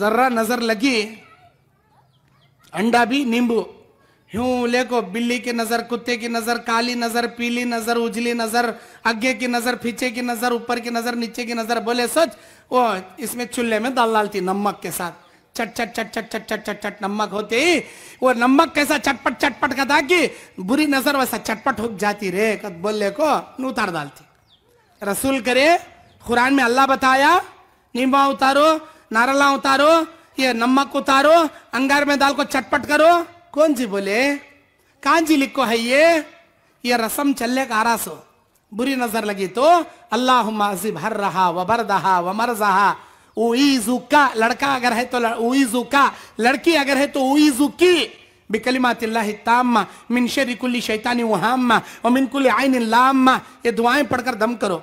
जर्रा नजर लगी अंडा भी नींबू यूं लेको बिल्ली की नजर कुत्ते की नजर काली नजर पीली नजर उजली नजर आगे की नजर पीछे की नजर ऊपर की नजर नीचे की नजर बोले सच वो इसमें चूल्हे में दाल डालती नमक के साथ चट चट चट चट चट चट चट चट नमक होते ही वो नमक कैसा चटपट चटपट का था कि बुरी नजर वैसा चटपट हो जाती रे बोले को उतार डालती रसूल करे कुरान में अल्लाह बताया नींबा उतारो नारला उतारो ये नमक उतारो अंगार में दाल को चटपट करो कौन जी बोले कान जी लिखो है ये ये रसम चलने का आरासो बुरी नजर लगी तो अल्लाह मजिब हर रहा वबर दहा वमर जहा उका लड़का अगर है तो उका लड़की अगर है तो उकी बिकलिमातिल्लाम मिन शरी कुल्ली शैतानी वहाम और मिनकुल कुल्ली आइन लाम ये दुआएं पढ़कर दम करो